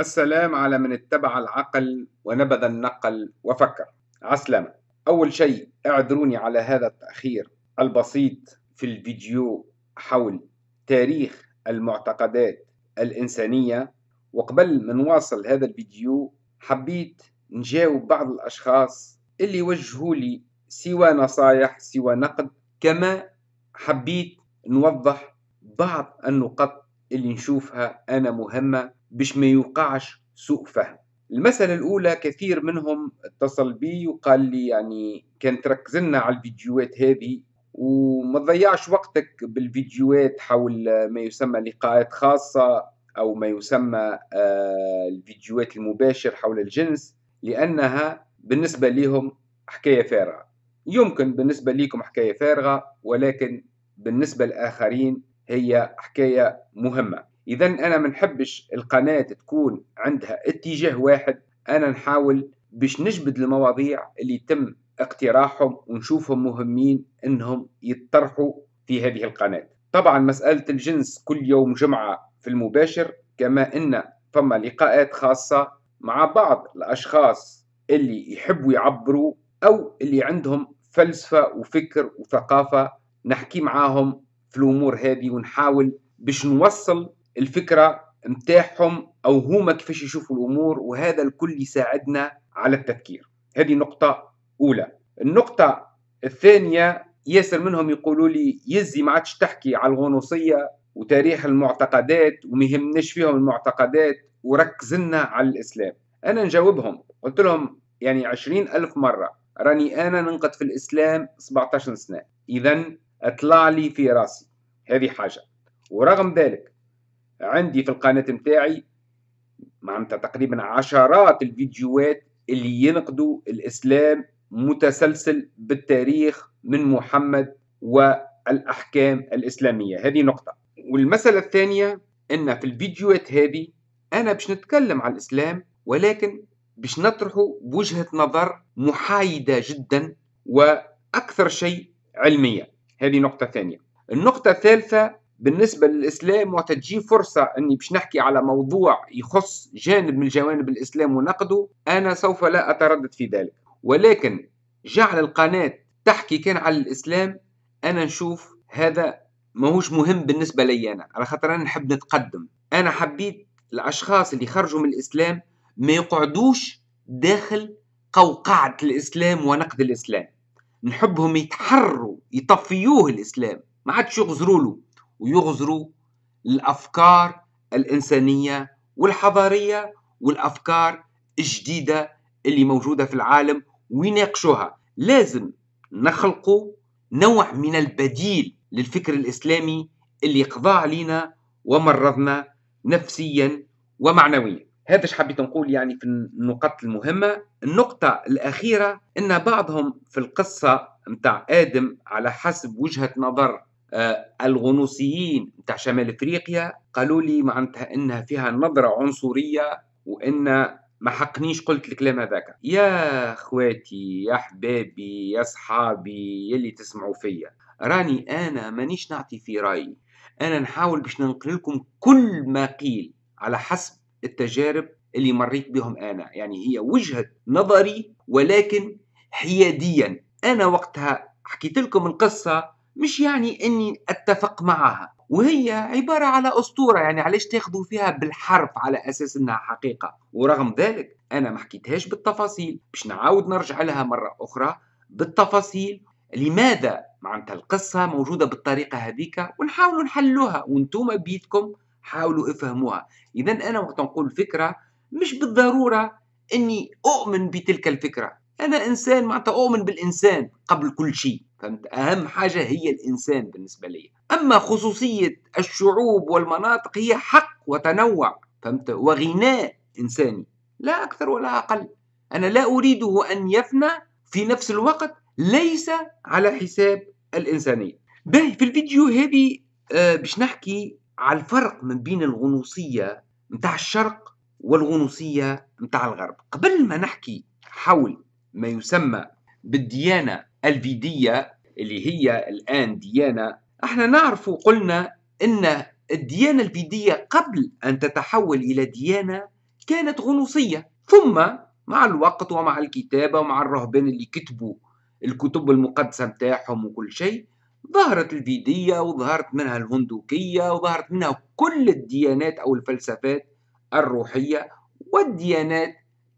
السلام على من اتبع العقل ونبذ النقل وفكر عسلامة أول شيء اعذروني على هذا التأخير البسيط في الفيديو حول تاريخ المعتقدات الإنسانية وقبل ما نواصل هذا الفيديو حبيت نجاوب بعض الأشخاص اللي وجهوا لي سوى نصايح سوى نقد كما حبيت نوضح بعض النقط اللي نشوفها أنا مهمة باش ما يوقعش سوء فهم المسألة الأولى كثير منهم اتصل بي وقال لي يعني كان تركز لنا على الفيديوهات هذه وما تضيعش وقتك بالفيديوهات حول ما يسمى لقاءات خاصة أو ما يسمى آه، الفيديوهات المباشر حول الجنس لأنها بالنسبة لهم حكاية فارغة يمكن بالنسبة لكم حكاية فارغة ولكن بالنسبة للآخرين هي حكاية مهمة اذا انا ما نحبش القناه تكون عندها اتجاه واحد انا نحاول باش نجبد المواضيع اللي تم اقتراحهم ونشوفهم مهمين انهم يطرحوا في هذه القناه طبعا مساله الجنس كل يوم جمعه في المباشر كما ان فما لقاءات خاصه مع بعض الاشخاص اللي يحبوا يعبروا او اللي عندهم فلسفه وفكر وثقافه نحكي معاهم في الامور هذه ونحاول باش نوصل الفكره نتاعهم او هما كيفاش يشوفوا الامور وهذا الكل يساعدنا على التفكير هذه نقطه اولى النقطه الثانيه ياسر منهم يقولوا لي يزي ما عادش تحكي على الغنوصيه وتاريخ المعتقدات وما يهمناش فيهم المعتقدات وركز لنا على الاسلام انا نجاوبهم قلت لهم يعني عشرين ألف مرة راني أنا ننقد في الإسلام 17 سنة إذا أطلع لي في راسي هذه حاجة ورغم ذلك عندي في القناة متاعي معناتها تقريبا عشرات الفيديوهات اللي ينقدوا الإسلام متسلسل بالتاريخ من محمد والأحكام الإسلامية هذه نقطة والمسألة الثانية أن في الفيديوهات هذه أنا باش نتكلم على الإسلام ولكن باش نطرحه بوجهة نظر محايدة جدا وأكثر شيء علمية هذه نقطة ثانية النقطة الثالثة بالنسبة للإسلام وقت تجي فرصة أني باش نحكي على موضوع يخص جانب من جوانب الإسلام ونقده أنا سوف لا أتردد في ذلك ولكن جعل القناة تحكي كان على الإسلام أنا نشوف هذا ماهوش مهم بالنسبة لي أنا على خاطر أنا نحب نتقدم أنا حبيت الأشخاص اللي خرجوا من الإسلام ما يقعدوش داخل قوقعة الإسلام ونقد الإسلام نحبهم يتحروا يطفيوه الإسلام ما عادش يغزروا له ويغزروا الافكار الانسانيه والحضاريه والافكار الجديده اللي موجوده في العالم ويناقشوها لازم نخلقوا نوع من البديل للفكر الاسلامي اللي قضى علينا ومرضنا نفسيا ومعنويا هذا ايش حبيت نقول يعني في النقط المهمه النقطه الاخيره ان بعضهم في القصه متاع ادم على حسب وجهه نظر آه، الغنوصيين نتاع شمال افريقيا قالوا لي معناتها انها فيها نظره عنصريه وان ما حقنيش قلت الكلام هذاك يا اخواتي يا حبابي يا صحابي يلي تسمعوا فيا راني انا مانيش نعطي في رايي انا نحاول باش ننقل لكم كل ما قيل على حسب التجارب اللي مريت بهم انا يعني هي وجهه نظري ولكن حياديا انا وقتها حكيت لكم القصه مش يعني اني اتفق معها وهي عبارة على أسطورة يعني علاش تاخذوا فيها بالحرف على أساس أنها حقيقة ورغم ذلك أنا ما حكيتهاش بالتفاصيل باش نعاود نرجع لها مرة أخرى بالتفاصيل لماذا معناتها القصة موجودة بالطريقة هذيك ونحاولوا نحلوها وانتم بيدكم حاولوا افهموها إذا أنا وقت نقول فكرة مش بالضرورة أني أؤمن بتلك الفكرة انا انسان معناتها اؤمن بالانسان قبل كل شيء فهمت اهم حاجه هي الانسان بالنسبه لي اما خصوصيه الشعوب والمناطق هي حق وتنوع فهمت وغناء انساني لا اكثر ولا اقل انا لا اريده ان يفنى في نفس الوقت ليس على حساب الانسانيه باهي في الفيديو هذه آه، باش نحكي على الفرق من بين الغنوصيه نتاع الشرق والغنوصيه نتاع الغرب قبل ما نحكي حول ما يسمى بالديانة الفيدية اللي هي الآن ديانة احنا نعرف وقلنا أن الديانة الفيدية قبل أن تتحول إلى ديانة كانت غنوصية ثم مع الوقت ومع الكتابة ومع الرهبان اللي كتبوا الكتب المقدسة متاعهم وكل شيء ظهرت الفيدية وظهرت منها الهندوكية وظهرت منها كل الديانات أو الفلسفات الروحية والديانات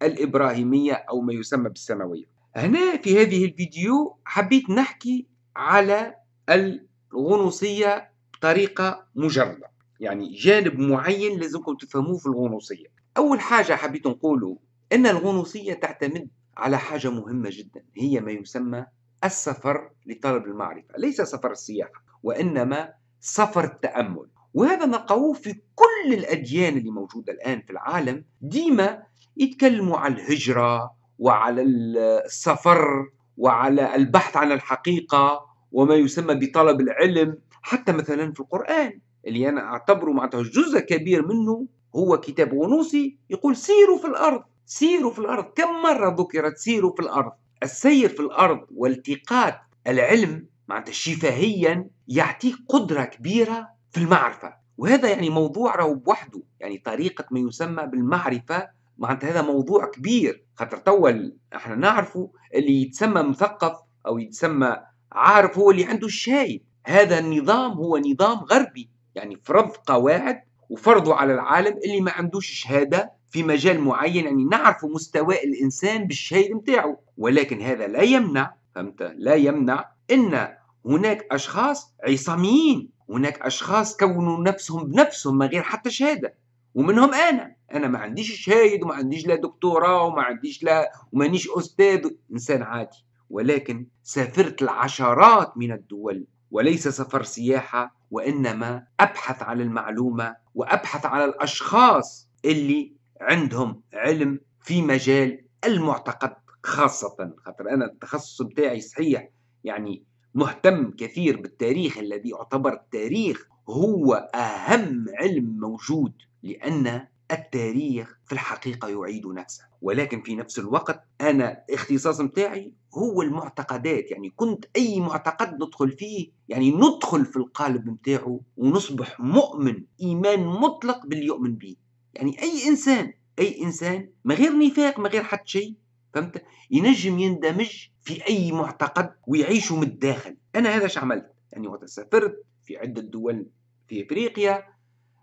الإبراهيمية أو ما يسمى بالسماوية هنا في هذه الفيديو حبيت نحكي على الغنوصية بطريقة مجردة يعني جانب معين لازمكم تفهموه في الغنوصية أول حاجة حبيت نقوله أن الغنوصية تعتمد على حاجة مهمة جدا هي ما يسمى السفر لطلب المعرفة ليس سفر السياحة وإنما سفر التأمل وهذا نلقاوه في كل الأديان اللي موجودة الآن في العالم ديما يتكلموا على الهجرة وعلى السفر وعلى البحث عن الحقيقة وما يسمى بطلب العلم حتى مثلا في القرآن اللي أنا أعتبره معناتها جزء كبير منه هو كتاب غنوصي يقول سيروا في الأرض سيروا في الأرض كم مرة ذكرت سيروا في الأرض السير في الأرض والتقاط العلم معناتها شفاهيا يعطيك قدرة كبيرة في المعرفة وهذا يعني موضوع راهو بوحده يعني طريقة ما يسمى بالمعرفة معناتها هذا موضوع كبير خاطر توا احنا نعرفوا اللي يتسمى مثقف او يتسمى عارف هو اللي عنده الشايب هذا النظام هو نظام غربي يعني فرض قواعد وفرضوا على العالم اللي ما عندوش شهاده في مجال معين يعني نعرف مستوى الانسان بالشهيد نتاعو ولكن هذا لا يمنع فهمت لا يمنع ان هناك اشخاص عصاميين هناك اشخاص كونوا نفسهم بنفسهم من غير حتى شهاده ومنهم انا انا ما عنديش شهايد وما عنديش لا دكتوراه وما عنديش لا ومانيش استاذ انسان عادي ولكن سافرت العشرات من الدول وليس سفر سياحه وانما ابحث على المعلومه وابحث على الاشخاص اللي عندهم علم في مجال المعتقد خاصه خاطر انا التخصص بتاعي صحيح يعني مهتم كثير بالتاريخ الذي يعتبر تاريخ هو أهم علم موجود لأن التاريخ في الحقيقة يعيد نفسه ولكن في نفس الوقت أنا اختصاص متاعي هو المعتقدات يعني كنت أي معتقد ندخل فيه يعني ندخل في القالب متاعه ونصبح مؤمن إيمان مطلق باللي يؤمن به يعني أي إنسان أي إنسان من غير نفاق من غير حتى شيء فهمت ينجم يندمج في أي معتقد ويعيشه من الداخل أنا هذا شو عملت يعني وقت سافرت في عدة دول في إفريقيا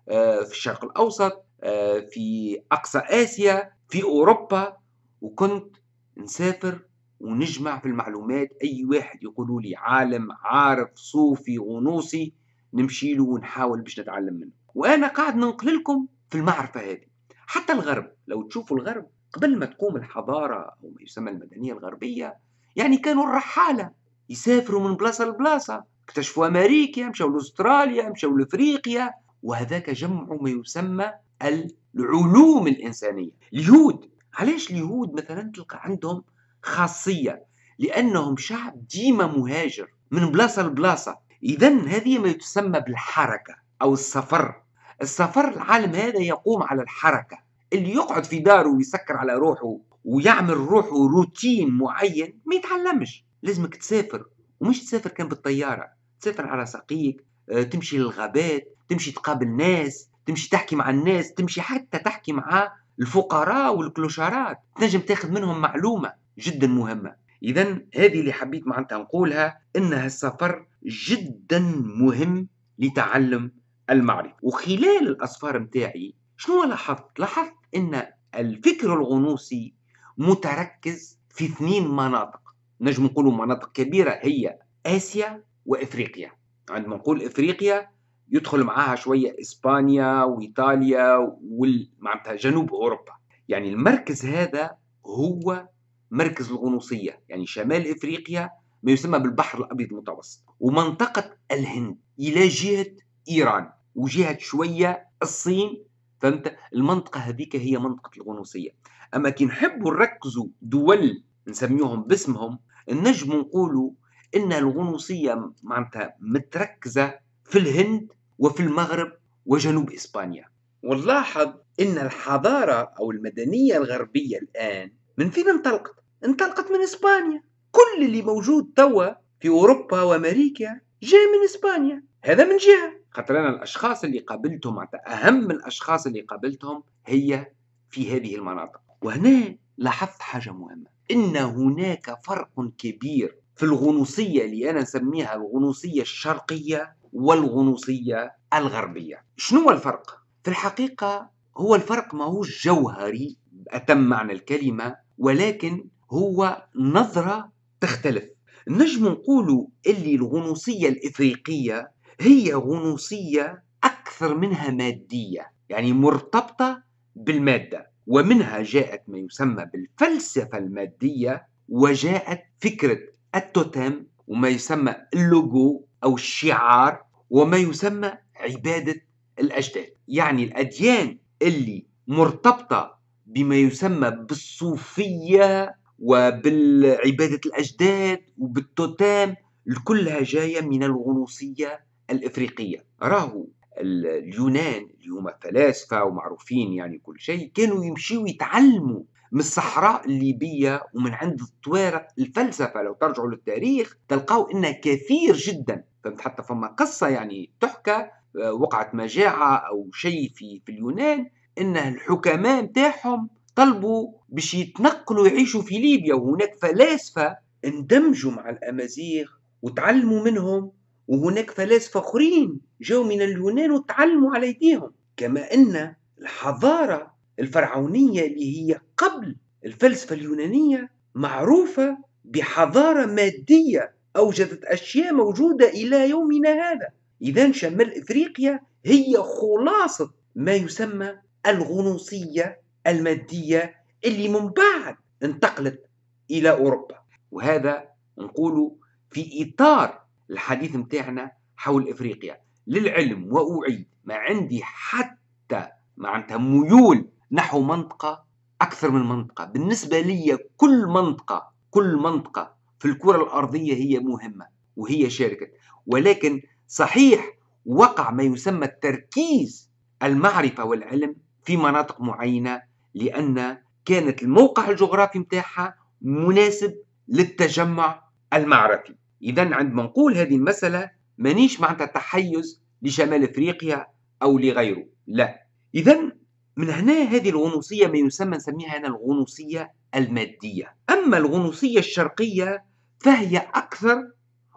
آه، في الشرق الأوسط آه، في أقصى آسيا في أوروبا وكنت نسافر ونجمع في المعلومات أي واحد يقولوا لي عالم عارف صوفي غنوصي نمشي له ونحاول باش نتعلم منه وأنا قاعد ننقل لكم في المعرفة هذه حتى الغرب لو تشوفوا الغرب قبل ما تقوم الحضارة أو ما يسمى المدنية الغربية يعني كانوا الرحالة يسافروا من بلاصة لبلاصة اكتشفوا أمريكا مشوا لأستراليا مشوا لأفريقيا وهذاك جمع ما يسمى العلوم الإنسانية اليهود علاش اليهود مثلا تلقى عندهم خاصية لأنهم شعب ديما مهاجر من بلاصة لبلاصة إذا هذه ما تسمى بالحركة أو السفر السفر العالم هذا يقوم على الحركة اللي يقعد في داره ويسكر على روحه ويعمل روحه روتين معين ما يتعلمش لازمك تسافر ومش تسافر كان بالطيارة تسافر على ساقيك آه، تمشي للغابات تمشي تقابل ناس تمشي تحكي مع الناس تمشي حتى تحكي مع الفقراء والكلوشارات تنجم تاخذ منهم معلومة جدا مهمة إذا هذه اللي حبيت معناتها نقولها إن السفر جدا مهم لتعلم المعرفة وخلال الأسفار متاعي شنو لاحظت؟ لاحظت إن الفكر الغنوصي متركز في اثنين مناطق نجم نقولوا مناطق كبيرة هي آسيا وافريقيا عندما نقول افريقيا يدخل معاها شويه اسبانيا وايطاليا ومعناتها جنوب اوروبا يعني المركز هذا هو مركز الغنوصيه يعني شمال افريقيا ما يسمى بالبحر الابيض المتوسط ومنطقه الهند الى جهه ايران وجهه شويه الصين فهمت المنطقه هذيك هي منطقه الغنوصيه اما كي نحبوا نركزوا دول نسميوهم باسمهم النجم نقولوا ان الغنوصيه معناتها متركزه في الهند وفي المغرب وجنوب اسبانيا ونلاحظ ان الحضاره او المدنيه الغربيه الان من فين انطلقت؟ انطلقت من اسبانيا كل اللي موجود توا في اوروبا وامريكا جاء من اسبانيا هذا من جهه خاطر انا الاشخاص اللي قابلتهم معناتها اهم الاشخاص اللي قابلتهم هي في هذه المناطق وهنا لاحظت حاجه مهمه ان هناك فرق كبير في الغنوصية اللي أنا نسميها الغنوصية الشرقية والغنوصية الغربية شنو الفرق؟ في الحقيقة هو الفرق ماهوش جوهري أتم معنى الكلمة ولكن هو نظرة تختلف نجم نقولوا اللي الغنوصية الإفريقية هي غنوصية أكثر منها مادية يعني مرتبطة بالمادة ومنها جاءت ما يسمى بالفلسفة المادية وجاءت فكرة التوتم وما يسمى اللوجو أو الشعار وما يسمى عبادة الأجداد يعني الأديان اللي مرتبطة بما يسمى بالصوفية وبالعبادة الأجداد وبالتوتام كلها جاية من الغنوصية الإفريقية راهو اليونان اللي هما فلاسفة ومعروفين يعني كل شيء كانوا يمشيوا يتعلموا من الصحراء الليبية ومن عند الطويرة الفلسفة لو ترجعوا للتاريخ تلقاو أنها كثير جدا فهمت حتى فما قصة يعني تحكى آه، وقعت مجاعة أو شيء في, في اليونان أن الحكماء متاعهم طلبوا باش يتنقلوا يعيشوا في ليبيا وهناك فلاسفة اندمجوا مع الأمازيغ وتعلموا منهم وهناك فلاسفة آخرين جاوا من اليونان وتعلموا على أيديهم كما أن الحضارة الفرعونية اللي هي قبل الفلسفة اليونانية معروفة بحضارة مادية أوجدت أشياء موجودة إلى يومنا هذا إذا شمال إفريقيا هي خلاصة ما يسمى الغنوصية المادية اللي من بعد انتقلت إلى أوروبا وهذا نقوله في إطار الحديث متاعنا حول إفريقيا للعلم واعيد ما عندي حتى معناتها ميول نحو منطقة اكثر من منطقه بالنسبه لي كل منطقه كل منطقه في الكره الارضيه هي مهمه وهي شاركت ولكن صحيح وقع ما يسمى التركيز المعرفه والعلم في مناطق معينه لان كانت الموقع الجغرافي متاعها مناسب للتجمع المعرفي اذا عندما نقول هذه المساله مانيش معناتها تحيز لشمال افريقيا او لغيره لا اذا من هنا هذه الغنوصية ما يسمى نسميها هنا الغنوصية المادية أما الغنوصية الشرقية فهي أكثر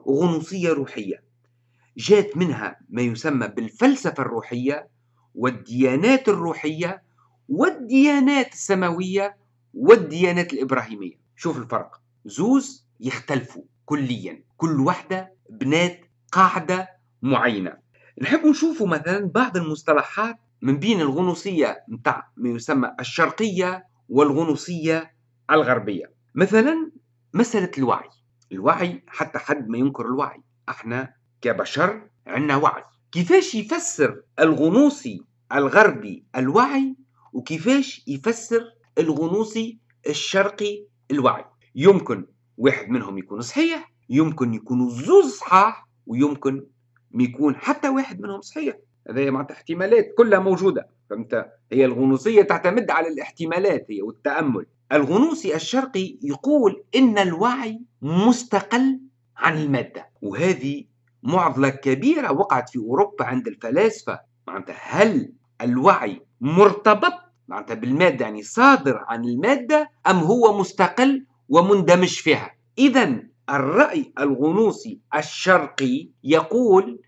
غنوصية روحية جاءت منها ما يسمى بالفلسفة الروحية والديانات الروحية والديانات السماوية والديانات الإبراهيمية شوف الفرق زوز يختلفوا كليا كل واحدة بنات قاعدة معينة نحب نشوفوا مثلا بعض المصطلحات من بين الغنوصية نتاع ما يسمى الشرقية والغنوصية الغربية مثلا مسألة الوعي الوعي حتى حد ما ينكر الوعي احنا كبشر عندنا وعي كيفاش يفسر الغنوصي الغربي الوعي وكيفاش يفسر الغنوصي الشرقي الوعي يمكن واحد منهم يكون صحيح يمكن يكونوا زوز صحاح ويمكن ما يكون حتى واحد منهم صحيح هذايا معناتها احتمالات كلها موجوده فهمت هي الغنوصيه تعتمد على الاحتمالات هي والتامل الغنوصي الشرقي يقول ان الوعي مستقل عن الماده وهذه معضله كبيره وقعت في اوروبا عند الفلاسفه معناتها هل الوعي مرتبط معناتها بالماده يعني صادر عن الماده ام هو مستقل ومندمج فيها اذا الراي الغنوصي الشرقي يقول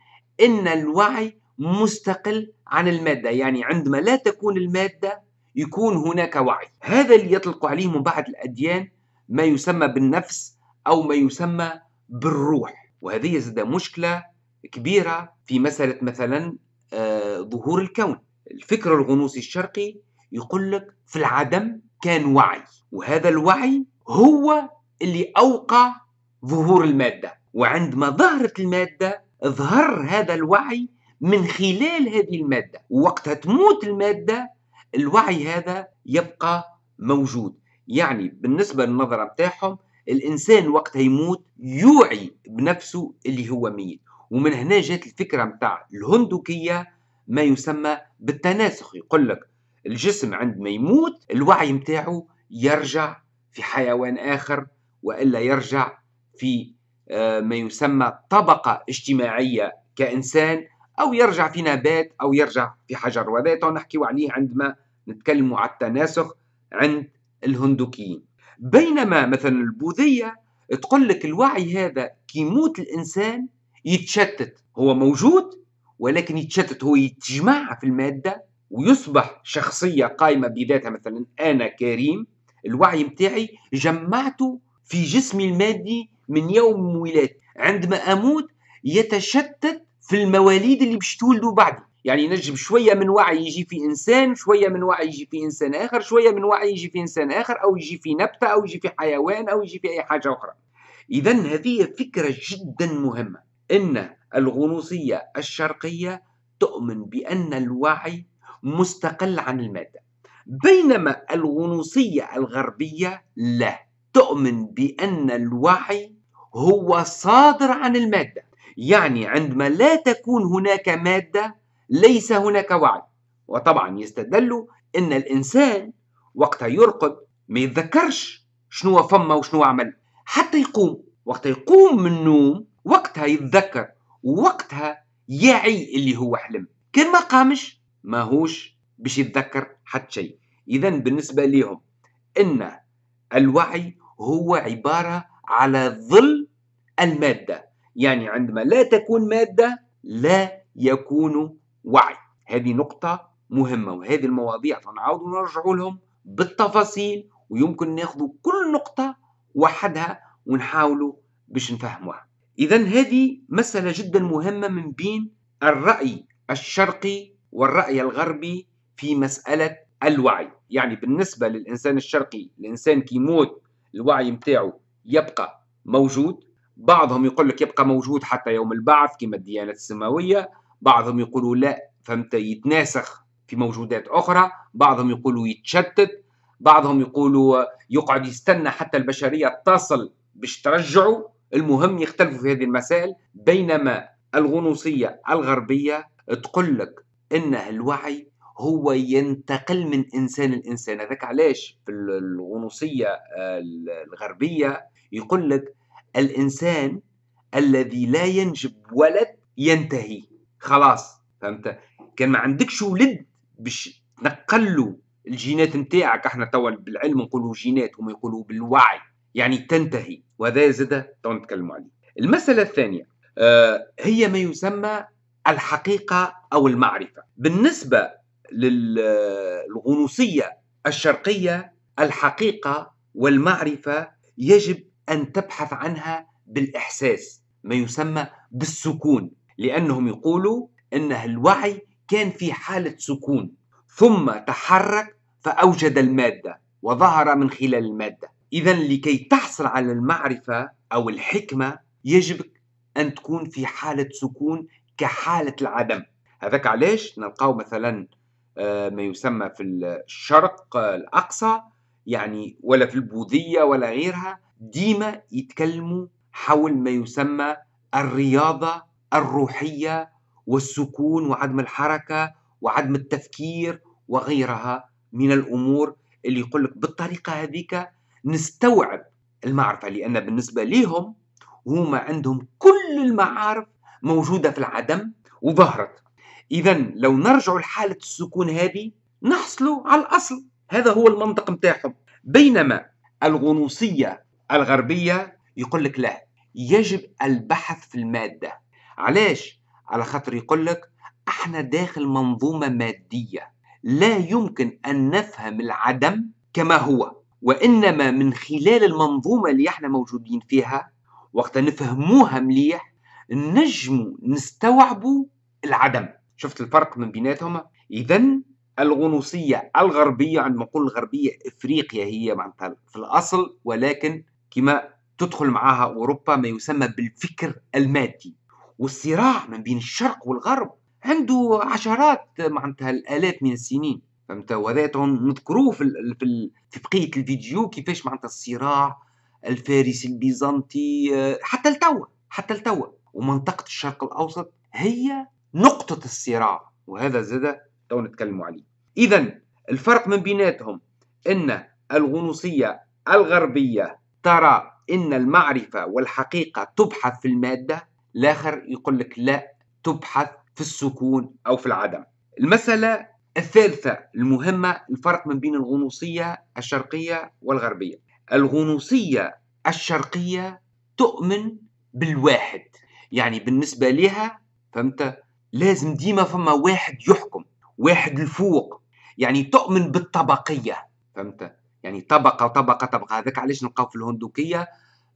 ان الوعي مستقل عن المادة يعني عندما لا تكون المادة يكون هناك وعي هذا اللي يطلق عليه من بعض الأديان ما يسمى بالنفس أو ما يسمى بالروح وهذه زاد مشكلة كبيرة في مسألة مثلا آه، ظهور الكون الفكر الغنوصي الشرقي يقول لك في العدم كان وعي وهذا الوعي هو اللي أوقع ظهور المادة وعندما ظهرت المادة ظهر هذا الوعي من خلال هذه المادة وقتها تموت المادة الوعي هذا يبقى موجود يعني بالنسبة للنظرة بتاعهم الإنسان وقتها يموت يوعي بنفسه اللي هو ميت ومن هنا جات الفكرة متاع الهندوكية ما يسمى بالتناسخ يقول لك الجسم عندما يموت الوعي متاعه يرجع في حيوان آخر وإلا يرجع في آه، ما يسمى طبقة اجتماعية كإنسان أو يرجع في نبات أو يرجع في حجر وهذا نحكي عليه عندما نتكلم على التناسخ عند الهندوكيين بينما مثلا البوذية تقول لك الوعي هذا كي يموت الإنسان يتشتت هو موجود ولكن يتشتت هو يتجمع في المادة ويصبح شخصية قائمة بذاتها مثلا أنا كريم الوعي متاعي جمعته في جسمي المادي من يوم ولادتي عندما أموت يتشتت في المواليد اللي باش تولدوا بعد يعني ينجم شويه من وعي يجي في انسان شويه من وعي يجي في انسان اخر شويه من وعي يجي في انسان اخر او يجي في نبته او يجي في حيوان او يجي في اي حاجه اخرى اذا هذه فكره جدا مهمه ان الغنوصيه الشرقيه تؤمن بان الوعي مستقل عن الماده بينما الغنوصيه الغربيه لا تؤمن بان الوعي هو صادر عن الماده يعني عندما لا تكون هناك مادة ليس هناك وعي وطبعا يستدل أن الإنسان وقت يرقد ما يتذكرش شنو فما وشنو عمل حتى يقوم وقت يقوم من النوم وقتها يتذكر وقتها يعي اللي هو حلم كان ما قامش ماهوش باش يتذكر حتى شيء اذا بالنسبه ليهم ان الوعي هو عباره على ظل الماده يعني عندما لا تكون مادة لا يكون وعي هذه نقطة مهمة وهذه المواضيع تنعود ونرجع لهم بالتفاصيل ويمكن ناخذ كل نقطة وحدها ونحاولوا باش نفهموها إذا هذه مسألة جدا مهمة من بين الرأي الشرقي والرأي الغربي في مسألة الوعي يعني بالنسبة للإنسان الشرقي الإنسان كيموت الوعي متاعه يبقى موجود بعضهم يقول لك يبقى موجود حتى يوم البعث كما الديانة السماوية بعضهم يقولوا لا فهمت يتناسخ في موجودات أخرى بعضهم يقولوا يتشتت بعضهم يقولوا يقعد يستنى حتى البشرية تصل باش ترجعوا المهم يختلفوا في هذه المسائل بينما الغنوصية الغربية تقول لك إن الوعي هو ينتقل من إنسان لإنسان هذاك علاش في الغنوصية الغربية يقول لك الإنسان الذي لا ينجب ولد ينتهي خلاص فهمت كان ما عندكش ولد باش تنقلوا الجينات نتاعك احنا توا بالعلم نقولوا جينات وما يقولوا بالوعي يعني تنتهي وهذا زاد تو نتكلموا عليه المسألة الثانية آه، هي ما يسمى الحقيقة أو المعرفة بالنسبة للغنوصية آه، الشرقية الحقيقة والمعرفة يجب أن تبحث عنها بالإحساس ما يسمى بالسكون لأنهم يقولوا أن الوعي كان في حالة سكون ثم تحرك فأوجد المادة وظهر من خلال المادة إذا لكي تحصل على المعرفة أو الحكمة يجب أن تكون في حالة سكون كحالة العدم هذاك علاش نلقاو مثلا آه، ما يسمى في الشرق آه، الأقصى يعني ولا في البوذية ولا غيرها ديما يتكلموا حول ما يسمى الرياضة الروحية والسكون وعدم الحركة وعدم التفكير وغيرها من الأمور اللي يقول لك بالطريقة هذيك نستوعب المعرفة لأن بالنسبة ليهم هما عندهم كل المعارف موجودة في العدم وظهرت إذا لو نرجع لحالة السكون هذه نحصلوا على الأصل هذا هو المنطق متاعهم بينما الغنوصية الغربية يقول لك لا يجب البحث في المادة علاش؟ على خاطر يقول لك احنا داخل منظومة مادية لا يمكن أن نفهم العدم كما هو وإنما من خلال المنظومة اللي احنا موجودين فيها وقت نفهموها مليح نجموا نستوعبوا العدم شفت الفرق من بيناتهم إذا الغنوصية الغربية عندما نقول الغربية إفريقيا هي معناتها في الأصل ولكن كما تدخل معها أوروبا ما يسمى بالفكر المادي والصراع من بين الشرق والغرب عنده عشرات معناتها الآلاف من السنين فهمت وهذا نذكروه في في, في بقية الفيديو كيفاش معناتها الصراع الفارسي البيزنطي آه، حتى لتوا حتى لتوا ومنطقة الشرق الأوسط هي نقطة الصراع وهذا زاد تو نتكلموا عليه إذا الفرق من بيناتهم أن الغنوصية الغربية ترى ان المعرفه والحقيقه تبحث في الماده الاخر يقول لك لا تبحث في السكون او في العدم المساله الثالثه المهمه الفرق من بين الغنوصيه الشرقيه والغربيه الغنوصيه الشرقيه تؤمن بالواحد يعني بالنسبه لها فهمت لازم ديما فما واحد يحكم واحد الفوق يعني تؤمن بالطبقيه فهمت يعني طبقة طبقة طبقة هذاك علاش نلقاو في الهندوكية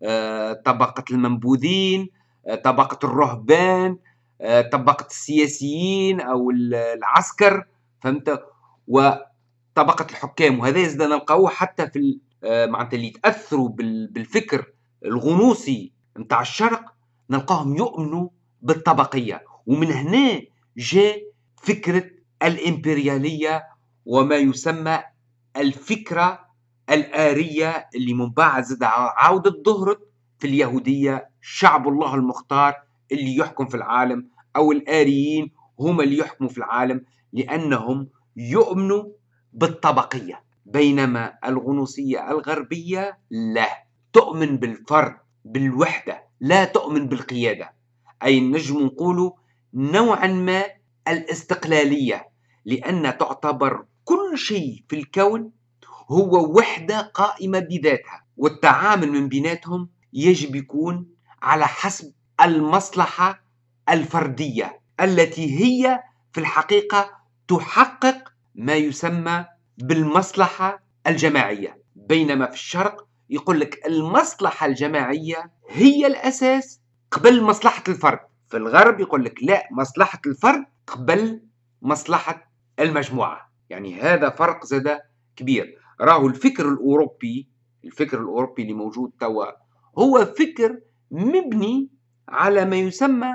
آه، طبقة المنبوذين آه، طبقة الرهبان آه، طبقة السياسيين أو العسكر فهمت وطبقة الحكام وهذا يزدنا نلقاوه حتى في معناتها اللي يتأثروا بالفكر الغنوصي نتاع الشرق نلقاهم يؤمنوا بالطبقية ومن هنا جاء فكرة الإمبريالية وما يسمى الفكرة الآرية اللي من بعد زد عودة ظهرت في اليهودية شعب الله المختار اللي يحكم في العالم أو الآريين هم اللي يحكموا في العالم لأنهم يؤمنوا بالطبقية بينما الغنوصية الغربية لا تؤمن بالفرد بالوحدة لا تؤمن بالقيادة أي نجم نقول نوعا ما الاستقلالية لأن تعتبر كل شيء في الكون هو وحدة قائمة بذاتها والتعامل من بيناتهم يجب يكون على حسب المصلحة الفردية التي هي في الحقيقة تحقق ما يسمى بالمصلحة الجماعية بينما في الشرق يقول لك المصلحة الجماعية هي الأساس قبل مصلحة الفرد في الغرب يقول لك لا مصلحة الفرد قبل مصلحة المجموعة يعني هذا فرق زاد كبير راهو الفكر الأوروبي الفكر الأوروبي اللي موجود توا هو فكر مبني على ما يسمى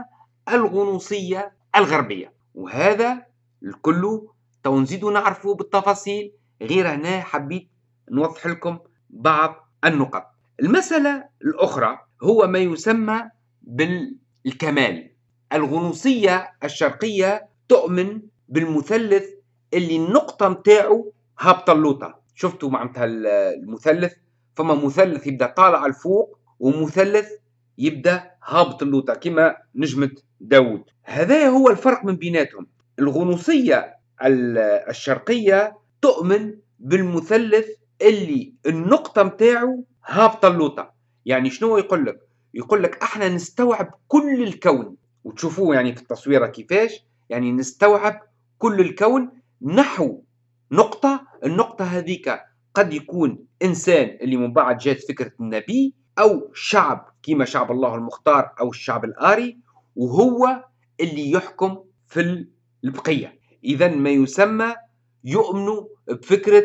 الغنوصية الغربية وهذا الكل تو نزيدو نعرفوا بالتفاصيل غير هنا حبيت نوضح لكم بعض النقط المسألة الأخرى هو ما يسمى بالكمال الغنوصية الشرقية تؤمن بالمثلث اللي النقطة نتاعو هابطة اللوطة شفتوا معناتها المثلث فما مثلث يبدا طالع الفوق ومثلث يبدا هابط اللوطة كما نجمة داوود هذا هو الفرق من بيناتهم الغنوصية الشرقية تؤمن بالمثلث اللي النقطة متاعه هابطة اللوطة يعني شنو يقول لك يقول لك احنا نستوعب كل الكون وتشوفوه يعني في التصويرة كيفاش يعني نستوعب كل الكون نحو نقطة النقطة هذيك قد يكون إنسان اللي من بعد جات فكرة النبي أو شعب كيما شعب الله المختار أو الشعب الآري وهو اللي يحكم في البقية إذا ما يسمى يؤمن بفكرة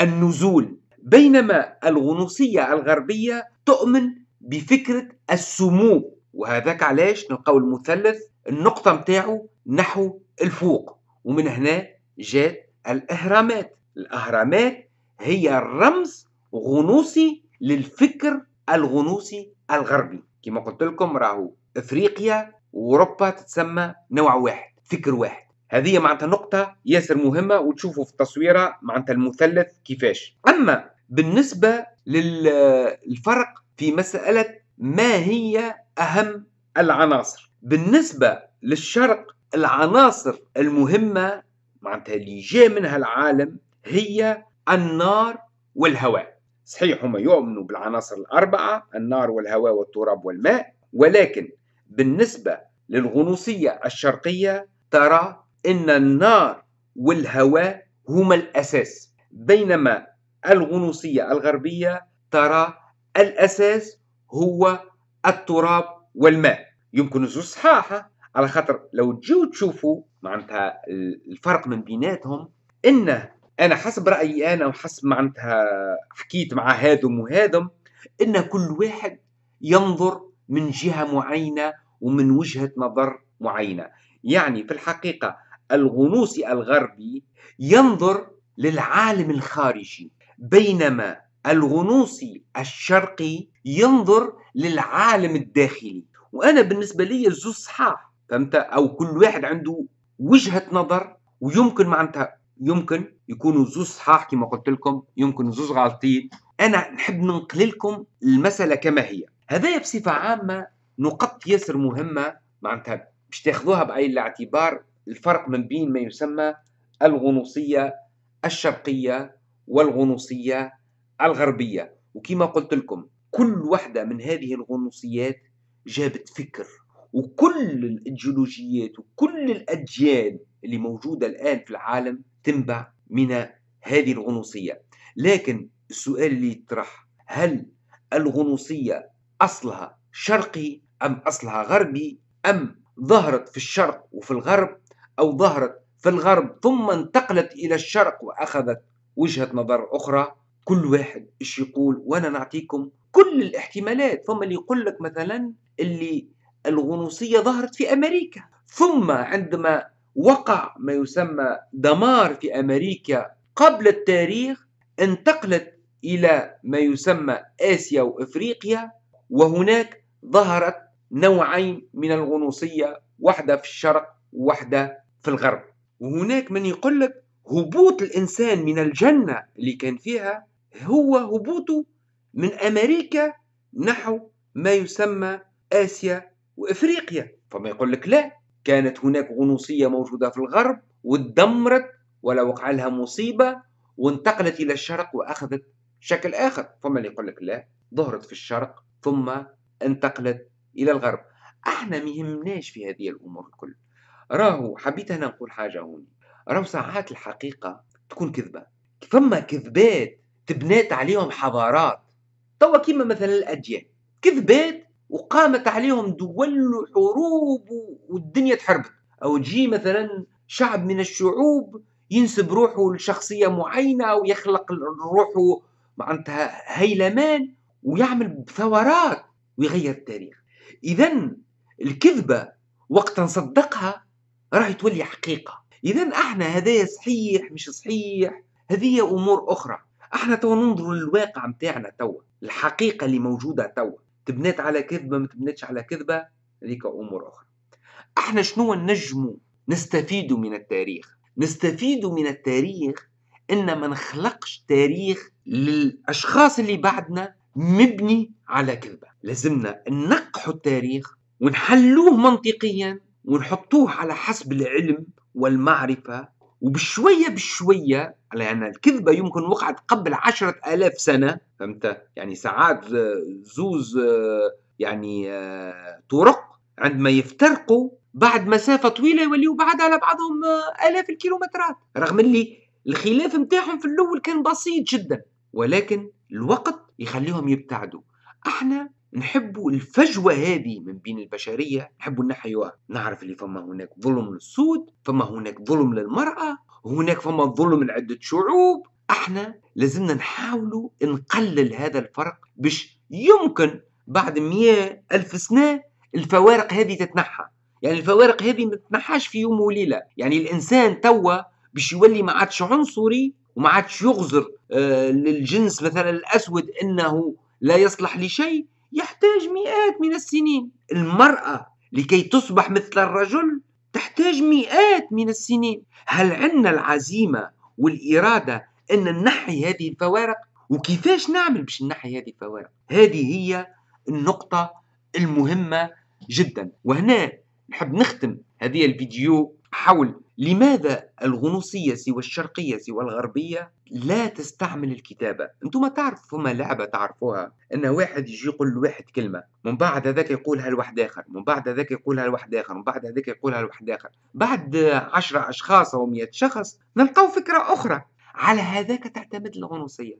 النزول بينما الغنوصية الغربية تؤمن بفكرة السمو وهذاك علاش نلقاو المثلث النقطة متاعه نحو الفوق ومن هنا جات الإهرامات الأهرامات هي الرمز غنوصي للفكر الغنوصي الغربي كما قلت لكم راهو افريقيا واوروبا تتسمى نوع واحد فكر واحد هذه معناتها نقطه ياسر مهمه وتشوفوا في التصويره معناتها المثلث كيفاش اما بالنسبه للفرق في مساله ما هي اهم العناصر بالنسبه للشرق العناصر المهمه معناتها اللي جاء منها العالم هي النار والهواء صحيح هم يؤمنوا بالعناصر الأربعة النار والهواء والتراب والماء ولكن بالنسبة للغنوصية الشرقية ترى أن النار والهواء هما الأساس بينما الغنوصية الغربية ترى الأساس هو التراب والماء يمكن زوج على خاطر لو تجيو تشوفوا معناتها الفرق من بيناتهم انه انا حسب رايي انا وحسب معناتها حكيت مع هادم وهادم ان كل واحد ينظر من جهه معينه ومن وجهه نظر معينه يعني في الحقيقه الغنوصي الغربي ينظر للعالم الخارجي بينما الغنوصي الشرقي ينظر للعالم الداخلي وانا بالنسبه لي الزوز صحاح فهمت او كل واحد عنده وجهه نظر ويمكن معناتها يمكن يكونوا زوز صحاح كما قلت لكم يمكن زوز غالطين انا نحب ننقل لكم المساله كما هي هذا بصفه عامه نقط ياسر مهمه معناتها باش تاخذوها بعين الاعتبار الفرق من بين ما يسمى الغنوصيه الشرقيه والغنوصيه الغربيه وكما قلت لكم كل واحده من هذه الغنوصيات جابت فكر وكل الايديولوجيات وكل الاجيال اللي موجوده الان في العالم تنبع من هذه الغنوصية لكن السؤال اللي يطرح هل الغنوصية أصلها شرقي أم أصلها غربي أم ظهرت في الشرق وفي الغرب أو ظهرت في الغرب ثم انتقلت إلى الشرق وأخذت وجهة نظر أخرى كل واحد إيش يقول وأنا نعطيكم كل الاحتمالات فما اللي يقول لك مثلا اللي الغنوصية ظهرت في أمريكا ثم عندما وقع ما يسمى دمار في أمريكا قبل التاريخ انتقلت إلى ما يسمى آسيا وإفريقيا وهناك ظهرت نوعين من الغنوصية واحدة في الشرق وواحدة في الغرب وهناك من يقول لك هبوط الإنسان من الجنة اللي كان فيها هو هبوطه من أمريكا نحو ما يسمى آسيا وإفريقيا فما يقول لك لا كانت هناك غنوصية موجودة في الغرب وتدمرت ولا وقع لها مصيبة وانتقلت إلى الشرق وأخذت شكل آخر فما اللي يقول لك لا ظهرت في الشرق ثم انتقلت إلى الغرب احنا ما يهمناش في هذه الأمور الكل راهو حبيت أنا نقول حاجة هون راهو ساعات الحقيقة تكون كذبة ثم كذبات تبنات عليهم حضارات توا كيما مثلا الأديان كذبات وقامت عليهم دول وحروب والدنيا تحربت او تجي مثلا شعب من الشعوب ينسب روحه لشخصيه معينه ويخلق روحه معناتها هيلمان ويعمل ثورات ويغير التاريخ اذا الكذبه وقت نصدقها راح تولي حقيقه اذا احنا هذايا صحيح مش صحيح هذه امور اخرى احنا تو ننظر للواقع نتاعنا توا الحقيقه اللي موجوده توا تبنت على كذبه ما تبنتش على كذبه هذيك امور اخرى احنا شنو نجمو نستفيد من التاريخ نستفيد من التاريخ ان ما نخلقش تاريخ للاشخاص اللي بعدنا مبني على كذبه لازمنا ننقحوا التاريخ ونحلوه منطقيا ونحطوه على حسب العلم والمعرفه وبشويه بشويه لان الكذبه يمكن وقعت قبل عشرة آلاف سنه فهمت يعني ساعات زوز يعني طرق عندما يفترقوا بعد مسافه طويله يوليوا بعد على بعضهم الاف الكيلومترات رغم اللي الخلاف نتاعهم في الاول كان بسيط جدا ولكن الوقت يخليهم يبتعدوا احنا نحبوا الفجوة هذه من بين البشرية نحبوا نحيوها نعرف اللي فما هناك ظلم للسود فما هناك ظلم للمرأة هناك فما ظلم لعدة شعوب احنا لازمنا نحاولوا نقلل هذا الفرق باش يمكن بعد مئة ألف سنة الفوارق هذه تتنحى يعني الفوارق هذه ما تتنحاش في يوم وليلة يعني الإنسان توا باش يولي ما عادش عنصري وما عادش يغزر آه، للجنس مثلا الأسود أنه لا يصلح لشيء يحتاج مئات من السنين المرأة لكي تصبح مثل الرجل تحتاج مئات من السنين هل عندنا العزيمة والإرادة أن ننحي هذه الفوارق وكيفاش نعمل باش ننحي هذه الفوارق هذه هي النقطة المهمة جدا وهنا نحب نختم هذه الفيديو حول لماذا الغنوصية سوى الشرقية سوى الغربية لا تستعمل الكتابة انتم تعرفوا فما لعبة تعرفوها ان واحد يجي يقول لواحد كلمة من بعد هذاك يقولها لواحد اخر من بعد هذاك يقولها لواحد اخر من بعد هذاك يقولها لواحد اخر بعد عشرة اشخاص او مئة شخص نلقاو فكرة اخرى على هذاك تعتمد الغنوصية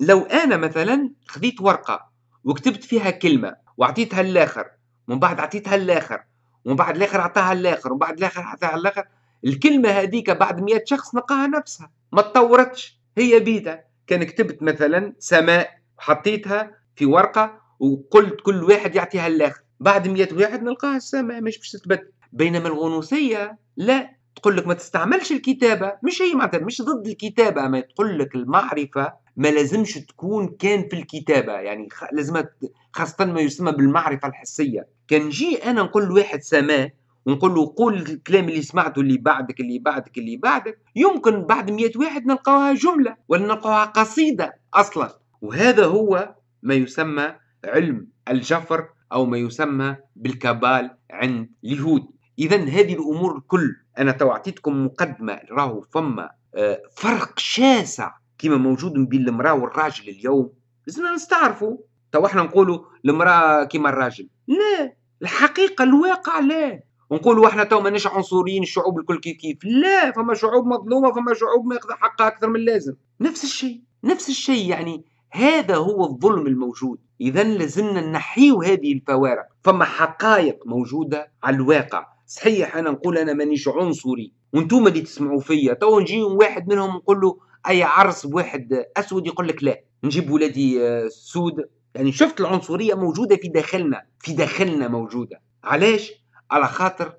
لو انا مثلا خذيت ورقة وكتبت فيها كلمة وعطيتها للاخر من بعد عطيتها للاخر ومن بعد الاخر عطاها للاخر ومن بعد الاخر عطاها للاخر الكلمه هذيك بعد 100 شخص نلقاها نفسها ما تطورتش هي بيتا كان كتبت مثلا سماء حطيتها في ورقه وقلت كل واحد يعطيها الاخر بعد 100 واحد نلقاها السماء مش باش تتبدل بينما الغنوصيه لا تقول لك ما تستعملش الكتابه مش هي معناتها مش ضد الكتابه ما تقول لك المعرفه ما لازمش تكون كان في الكتابه يعني لازم خاصه ما يسمى بالمعرفه الحسيه كان نجي انا نقول لواحد سماء ونقول له قول الكلام اللي سمعته اللي بعدك اللي بعدك اللي بعدك يمكن بعد مئة واحد نلقاها جملة ولا نلقاها قصيدة أصلا وهذا هو ما يسمى علم الجفر أو ما يسمى بالكبال عند اليهود إذا هذه الأمور الكل أنا توعتيتكم مقدمة راهو فما آه، فرق شاسع كما موجود بين المرأة والراجل اليوم لازمنا نستعرفوا تو احنا نقولوا المرأة كما الراجل لا الحقيقة الواقع لا ونقولوا احنا تو ماناش عنصريين الشعوب الكل كيف كيف لا فما شعوب مظلومه فما شعوب ماخذه حقها اكثر من اللازم نفس الشيء نفس الشيء يعني هذا هو الظلم الموجود اذا لازمنا نحيو هذه الفوارق فما حقائق موجوده على الواقع صحيح انا نقول انا مانيش عنصري وانتم اللي تسمعوا فيا تو نجي واحد منهم نقول له اي عرس بواحد اسود يقول لك لا نجيب ولادي آه، سود يعني شفت العنصريه موجوده في داخلنا في داخلنا موجوده علاش على خاطر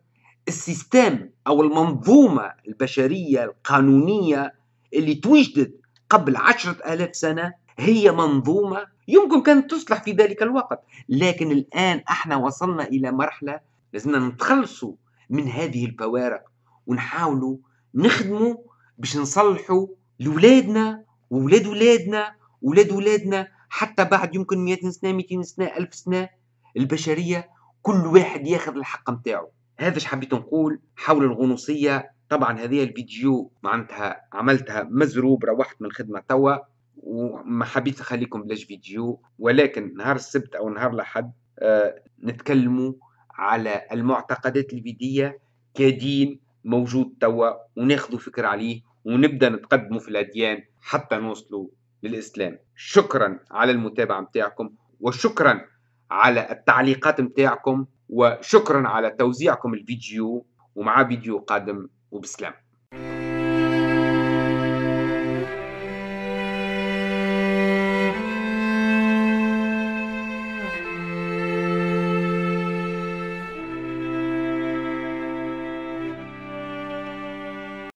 السيستم او المنظومه البشريه القانونيه اللي توجدت قبل عشرة آلاف سنة هي منظومة يمكن كانت تصلح في ذلك الوقت لكن الآن احنا وصلنا إلى مرحلة لازمنا نتخلصوا من هذه الفوارق ونحاولوا نخدموا باش نصلحوا لولادنا وولاد ولادنا وولاد ولادنا حتى بعد يمكن 100 سنة 200 سنة 1000 سنة البشرية كل واحد ياخذ الحق نتاعو هذا اش حبيت نقول حول الغنوصية طبعا هذه الفيديو معناتها عملتها مزروب روحت من الخدمة توا وما حبيت اخليكم بلاش فيديو ولكن نهار السبت أو نهار الأحد آه، نتكلموا على المعتقدات الفيدية كدين موجود توا وناخذوا فكرة عليه ونبدأ نتقدموا في الأديان حتى نوصلوا للإسلام شكرا على المتابعة متاعكم وشكرا على التعليقات متاعكم وشكرا على توزيعكم الفيديو ومع فيديو قادم وبسلام